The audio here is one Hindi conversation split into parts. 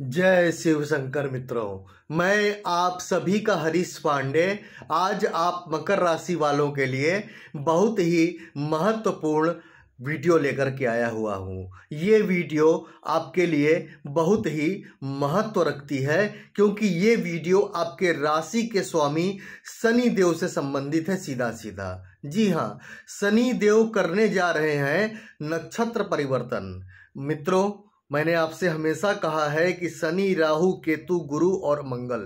जय शिव शंकर मित्रों मैं आप सभी का हरीश पांडे आज आप मकर राशि वालों के लिए बहुत ही महत्वपूर्ण वीडियो लेकर के आया हुआ हूँ ये वीडियो आपके लिए बहुत ही महत्व रखती है क्योंकि ये वीडियो आपके राशि के स्वामी शनि देव से संबंधित है सीधा सीधा जी हाँ शनि देव करने जा रहे हैं नक्षत्र परिवर्तन मित्रों मैंने आपसे हमेशा कहा है कि शनि राहु केतु गुरु और मंगल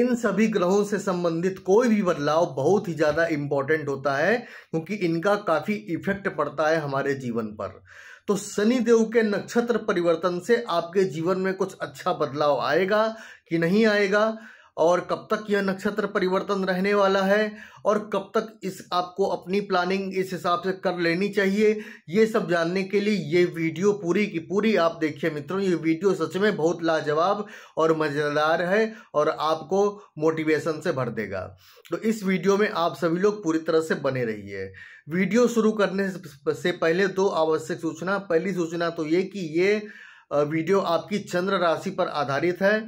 इन सभी ग्रहों से संबंधित कोई भी बदलाव बहुत ही ज़्यादा इम्पॉर्टेंट होता है क्योंकि इनका काफ़ी इफेक्ट पड़ता है हमारे जीवन पर तो शनि देव के नक्षत्र परिवर्तन से आपके जीवन में कुछ अच्छा बदलाव आएगा कि नहीं आएगा और कब तक यह नक्षत्र परिवर्तन रहने वाला है और कब तक इस आपको अपनी प्लानिंग इस हिसाब से कर लेनी चाहिए ये सब जानने के लिए ये वीडियो पूरी की पूरी आप देखिए मित्रों ये वीडियो सच में बहुत लाजवाब और मज़ेदार है और आपको मोटिवेशन से भर देगा तो इस वीडियो में आप सभी लोग पूरी तरह से बने रहिए वीडियो शुरू करने से पहले दो आवश्यक सूचना पहली सूचना तो ये कि ये वीडियो आपकी चंद्र राशि पर आधारित है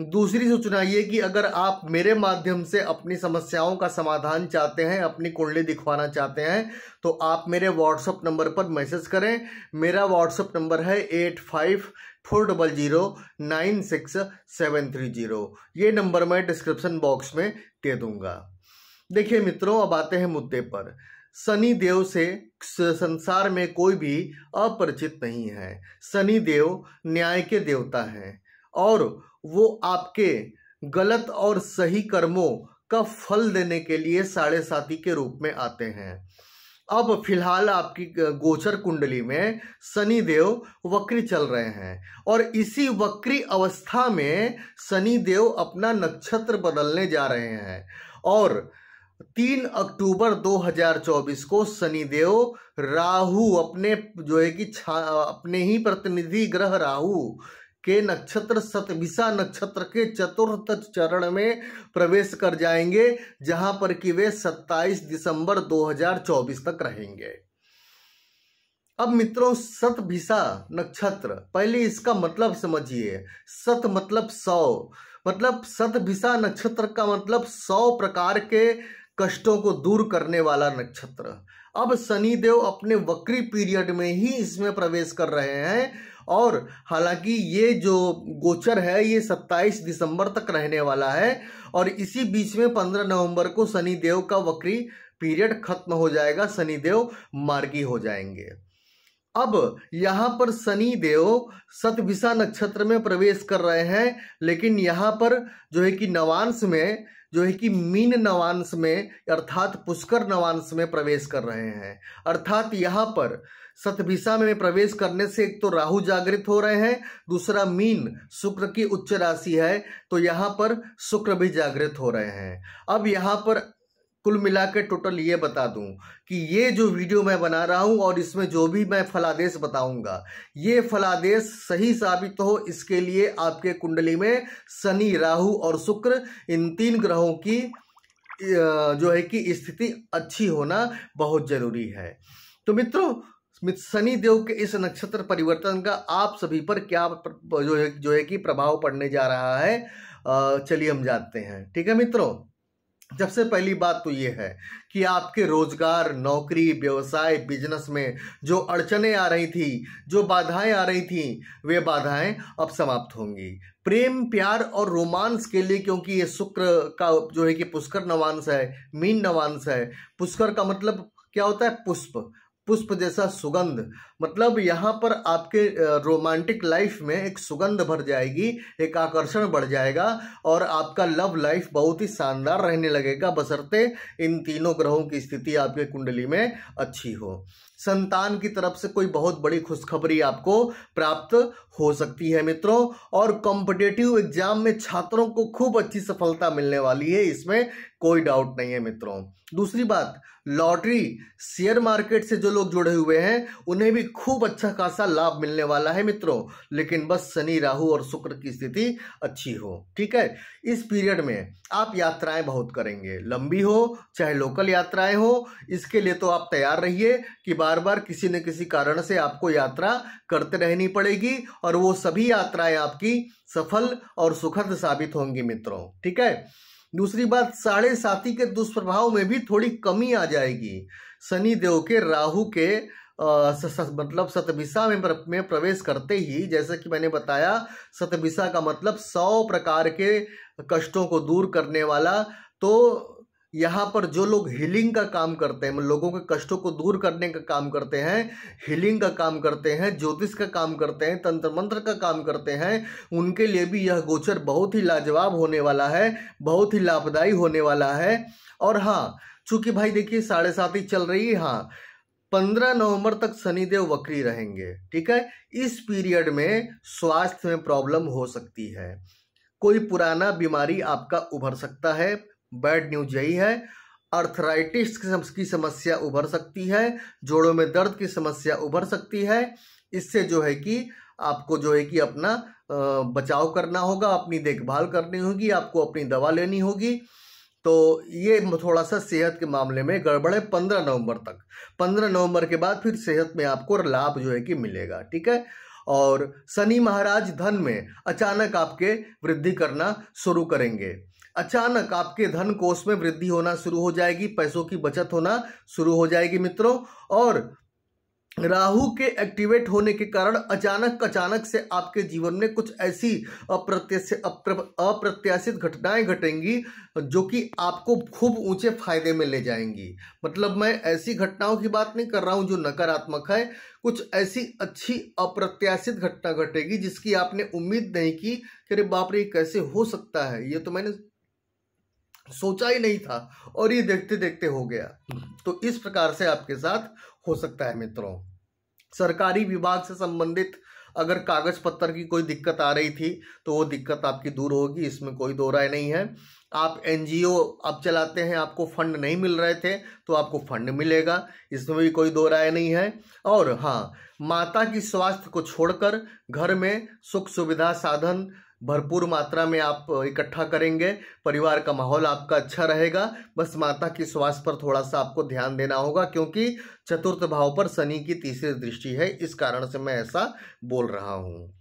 दूसरी सूचना ये कि अगर आप मेरे माध्यम से अपनी समस्याओं का समाधान चाहते हैं अपनी कुंडली दिखवाना चाहते हैं तो आप मेरे व्हाट्सअप नंबर पर मैसेज करें मेरा व्हाट्सअप नंबर है eight five four double zero nine six seven three zero ये नंबर मैं डिस्क्रिप्शन बॉक्स में दे दूंगा देखिए मित्रों अब आते हैं मुद्दे पर सनी देव से संसार में कोई भी अपरिचित नहीं है सनी देव न्याय के देवता हैं और वो आपके गलत और सही कर्मों का फल देने के लिए साढ़े साथी के रूप में आते हैं अब फिलहाल आपकी गोचर कुंडली में शनि देव वक्री चल रहे हैं और इसी वक्री अवस्था में शनि देव अपना नक्षत्र बदलने जा रहे हैं और तीन अक्टूबर 2024 को शनिदेव राहु अपने जो है कि छा अपने ही प्रतिनिधि ग्रह राहु के नक्षत्र सतविशा नक्षत्र के चतुर्थ चरण में प्रवेश कर जाएंगे जहां पर कि वे 27 दिसंबर 2024 तक रहेंगे अब मित्रों सतभिषा नक्षत्र पहले इसका मतलब समझिए सत मतलब सौ मतलब सतभिषा नक्षत्र का मतलब सौ प्रकार के कष्टों को दूर करने वाला नक्षत्र अब शनिदेव देव अपने वक्री पीरियड में ही इसमें प्रवेश कर रहे हैं और हालांकि ये जो गोचर है ये 27 दिसंबर तक रहने वाला है और इसी बीच में 15 नवंबर को सनी देव का वक्री पीरियड खत्म हो जाएगा सनी देव मार्गी हो जाएंगे अब यहाँ पर शनि देव सतभिषा नक्षत्र में प्रवेश कर रहे हैं लेकिन यहाँ पर जो है कि नवांश में जो है कि मीन नवांश में अर्थात पुष्कर नवांश में प्रवेश कर रहे हैं अर्थात यहाँ पर सतभिषा में प्रवेश करने से एक तो राहु जागृत हो रहे हैं दूसरा मीन शुक्र की उच्च राशि है तो यहाँ पर शुक्र भी जागृत हो रहे हैं अब यहाँ पर कुल मिला के टोटल ये बता दूं कि ये जो वीडियो मैं बना रहा हूं और इसमें जो भी मैं फलादेश बताऊंगा ये फलादेश सही साबित हो इसके लिए आपके कुंडली में शनि राहु और शुक्र इन तीन ग्रहों की जो है कि स्थिति अच्छी होना बहुत ज़रूरी है तो मित्रों शनि देव के इस नक्षत्र परिवर्तन का आप सभी पर क्या जो है जो है कि प्रभाव पड़ने जा रहा है चलिए हम जानते हैं ठीक है मित्रों सबसे पहली बात तो ये है कि आपके रोजगार नौकरी व्यवसाय बिजनेस में जो अड़चने आ रही थी जो बाधाएं आ रही थी वे बाधाएं अब समाप्त होंगी प्रेम प्यार और रोमांस के लिए क्योंकि ये शुक्र का जो है कि पुष्कर नवांश है मीन नवांश है पुष्कर का मतलब क्या होता है पुष्प पुष्प जैसा सुगंध मतलब यहाँ पर आपके रोमांटिक लाइफ में एक सुगंध भर जाएगी एक आकर्षण बढ़ जाएगा और आपका लव लाइफ बहुत ही शानदार रहने लगेगा बसरते इन तीनों ग्रहों की स्थिति आपके कुंडली में अच्छी हो संतान की तरफ से कोई बहुत बड़ी खुशखबरी आपको प्राप्त हो सकती है मित्रों और कॉम्पिटेटिव एग्जाम में छात्रों को खूब अच्छी सफलता मिलने वाली है इसमें कोई डाउट नहीं है मित्रों दूसरी बात लॉटरी शेयर मार्केट से जो लोग जुड़े हुए हैं उन्हें भी खूब अच्छा खासा लाभ मिलने वाला है मित्रों लेकिन बस शनि राहु और शुक्र की स्थिति अच्छी हो ठीक है इस पीरियड में आप यात्राएं बहुत करेंगे लंबी हो चाहे लोकल यात्राएं हो इसके लिए तो आप तैयार रहिए कि बार बार किसी न किसी कारण से आपको यात्रा करते रहनी पड़ेगी और वो सभी यात्राएं आपकी सफल और सुखद साबित होंगी मित्रों ठीक है दूसरी बात साढ़े साथी के दुष्प्रभाव में भी थोड़ी कमी आ जाएगी शनि देव के राहु के स, स, मतलब सतबिसा में, में प्रवेश करते ही जैसे कि मैंने बताया सतबिसा का मतलब सौ प्रकार के कष्टों को दूर करने वाला तो यहाँ पर जो लोग हीलिंग का काम करते हैं लोगों के कष्टों को दूर करने का काम करते हैं हीलिंग का काम करते हैं ज्योतिष का काम करते हैं तंत्र मंत्र का काम करते हैं उनके लिए भी यह गोचर बहुत ही लाजवाब होने वाला है बहुत ही लाभदायी होने वाला है और हाँ चूंकि भाई देखिए साढ़े सात ही चल रही है हाँ पंद्रह नवंबर तक शनिदेव वक्री रहेंगे ठीक है इस पीरियड में स्वास्थ्य में प्रॉब्लम हो सकती है कोई पुराना बीमारी आपका उभर सकता है बैड न्यूज यही है अर्थराइटिस की समस्या उभर सकती है जोड़ों में दर्द की समस्या उभर सकती है इससे जो है कि आपको जो है कि अपना बचाव करना होगा अपनी देखभाल करनी होगी आपको अपनी दवा लेनी होगी तो ये थोड़ा सा सेहत के मामले में गड़बड़ है पंद्रह नवंबर तक पंद्रह नवंबर के बाद फिर सेहत में आपको लाभ जो है कि मिलेगा ठीक है और शनि महाराज धन में अचानक आपके वृद्धि करना शुरू करेंगे अचानक आपके धन कोष में वृद्धि होना शुरू हो जाएगी पैसों की बचत होना शुरू हो जाएगी मित्रों और राहु के एक्टिवेट होने के कारण अचानक अचानक से आपके जीवन में कुछ ऐसी अप्रत्याशित घटनाएं घटेंगी जो कि आपको खूब ऊंचे फायदे में ले जाएंगी मतलब मैं ऐसी घटनाओं की बात नहीं कर रहा हूं जो नकारात्मक है कुछ ऐसी अच्छी अप्रत्याशित घटना घटेगी जिसकी आपने उम्मीद नहीं की कि अरे बाप रे कैसे हो सकता है ये तो मैंने सोचा ही नहीं था और ये देखते देखते हो गया तो इस प्रकार से आपके साथ हो सकता है मित्रों सरकारी विभाग से संबंधित अगर कागज पत्र की कोई दिक्कत आ रही थी तो वो दिक्कत आपकी दूर होगी इसमें कोई दो राय नहीं है आप एनजीओ आप चलाते हैं आपको फंड नहीं मिल रहे थे तो आपको फंड मिलेगा इसमें भी कोई दो राय नहीं है और हाँ माता की स्वास्थ्य को छोड़कर घर में सुख सुविधा साधन भरपूर मात्रा में आप इकट्ठा करेंगे परिवार का माहौल आपका अच्छा रहेगा बस माता की स्वास्थ्य पर थोड़ा सा आपको ध्यान देना होगा क्योंकि चतुर्थ भाव पर शनि की तीसरी दृष्टि है इस कारण से मैं ऐसा बोल रहा हूँ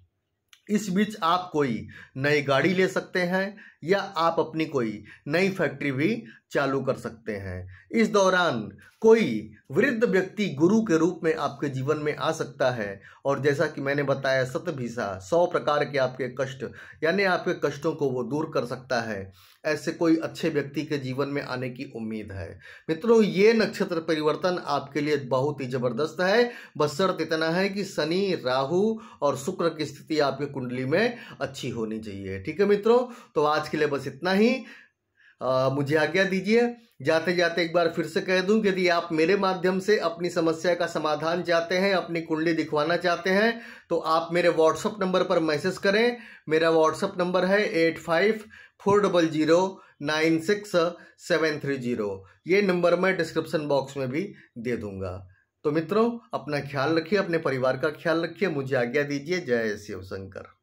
इस बीच आप कोई नई गाड़ी ले सकते हैं या आप अपनी कोई नई फैक्ट्री भी चालू कर सकते हैं इस दौरान कोई वृद्ध व्यक्ति गुरु के रूप में आपके जीवन में आ सकता है और जैसा कि मैंने बताया सतभिसा सौ प्रकार के आपके कष्ट यानी आपके कष्टों को वो दूर कर सकता है ऐसे कोई अच्छे व्यक्ति के जीवन में आने की उम्मीद है मित्रों ये नक्षत्र परिवर्तन आपके लिए बहुत ही ज़बरदस्त है बस शर्त इतना है कि शनि राहु और शुक्र की स्थिति आपकी कुंडली में अच्छी होनी चाहिए ठीक है मित्रों तो आज के लिए बस इतना ही आ, मुझे आज्ञा दीजिए जाते जाते एक बार फिर से कह दूं यदि आप मेरे माध्यम से अपनी समस्या का समाधान चाहते हैं अपनी कुंडली दिखवाना चाहते हैं तो आप मेरे व्हाट्सअप नंबर पर मैसेज करें मेरा व्हाट्सअप नंबर है eight five four double zero nine six seven three zero ये नंबर मैं डिस्क्रिप्सन बॉक्स में भी दे दूंगा तो मित्रों अपना ख्याल रखिए अपने परिवार का ख्याल रखिए मुझे आज्ञा दीजिए जय शिव शंकर